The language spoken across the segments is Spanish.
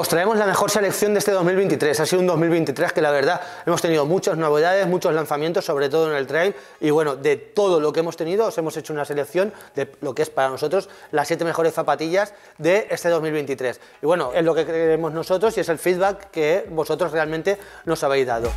os traemos la mejor selección de este 2023. Ha sido un 2023 que la verdad hemos tenido muchas novedades, muchos lanzamientos, sobre todo en el trail. Y bueno, de todo lo que hemos tenido, os hemos hecho una selección de lo que es para nosotros las siete mejores zapatillas de este 2023. Y bueno, es lo que creemos nosotros y es el feedback que vosotros realmente nos habéis dado.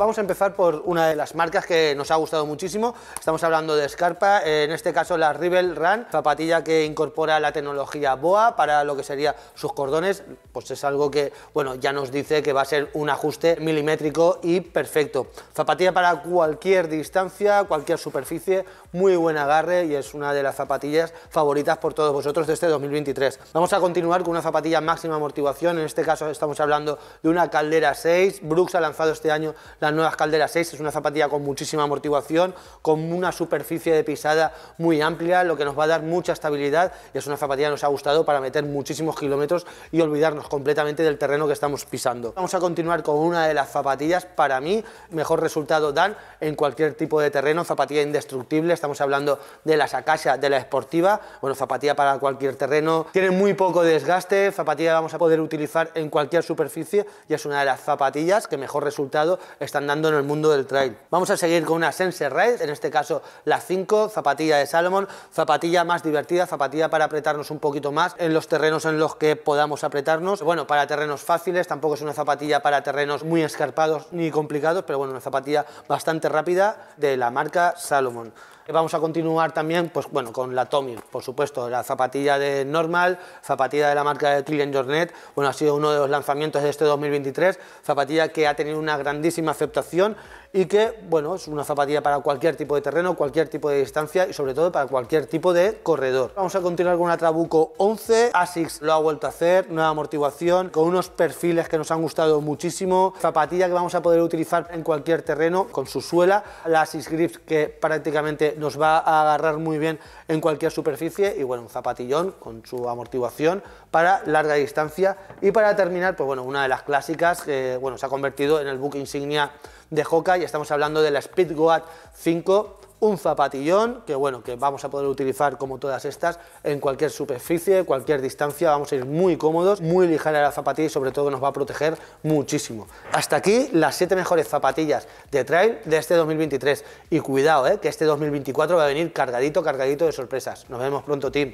Vamos a empezar por una de las marcas que nos ha gustado muchísimo. Estamos hablando de Scarpa, eh, en este caso la Rebel Run, zapatilla que incorpora la tecnología BOA para lo que sería sus cordones. Pues es algo que, bueno, ya nos dice que va a ser un ajuste milimétrico y perfecto. Zapatilla para cualquier distancia, cualquier superficie, muy buen agarre y es una de las zapatillas favoritas por todos vosotros de este 2023. Vamos a continuar con una zapatilla máxima amortiguación, en este caso estamos hablando de una Caldera 6. Brooks ha lanzado este año la la nuevas Caldera 6 es una zapatilla con muchísima amortiguación, con una superficie de pisada muy amplia, lo que nos va a dar mucha estabilidad y es una zapatilla que nos ha gustado para meter muchísimos kilómetros y olvidarnos completamente del terreno que estamos pisando. Vamos a continuar con una de las zapatillas, para mí, mejor resultado dan en cualquier tipo de terreno, zapatilla indestructible, estamos hablando de la Sakasha, de la Esportiva, bueno, zapatilla para cualquier terreno, tiene muy poco desgaste, zapatilla vamos a poder utilizar en cualquier superficie y es una de las zapatillas que mejor resultado están andando en el mundo del trail. Vamos a seguir con una Sense Ride, en este caso las 5, zapatilla de Salomon, zapatilla más divertida, zapatilla para apretarnos un poquito más en los terrenos en los que podamos apretarnos. Bueno, para terrenos fáciles, tampoco es una zapatilla para terrenos muy escarpados ni complicados, pero bueno, una zapatilla bastante rápida de la marca Salomon. Vamos a continuar también, pues bueno, con la Tommy, por supuesto, la zapatilla de Normal, zapatilla de la marca de Trillian Jornet, bueno, ha sido uno de los lanzamientos de este 2023, zapatilla que ha tenido una grandísima aceptación y que, bueno, es una zapatilla para cualquier tipo de terreno, cualquier tipo de distancia y sobre todo para cualquier tipo de corredor. Vamos a continuar con la Trabuco 11, ASICS lo ha vuelto a hacer, nueva amortiguación, con unos perfiles que nos han gustado muchísimo, zapatilla que vamos a poder utilizar en cualquier terreno con su suela, la ASICS Grips que prácticamente nos va a agarrar muy bien en cualquier superficie y bueno, un zapatillón con su amortiguación para larga distancia y para terminar, pues bueno, una de las clásicas que bueno, se ha convertido en el buque insignia de Hoka y estamos hablando de la Speedgoat 5 un zapatillón, que bueno, que vamos a poder utilizar como todas estas en cualquier superficie, cualquier distancia, vamos a ir muy cómodos, muy ligera la zapatilla y sobre todo nos va a proteger muchísimo. Hasta aquí las 7 mejores zapatillas de trail de este 2023 y cuidado, eh, que este 2024 va a venir cargadito, cargadito de sorpresas. Nos vemos pronto, team.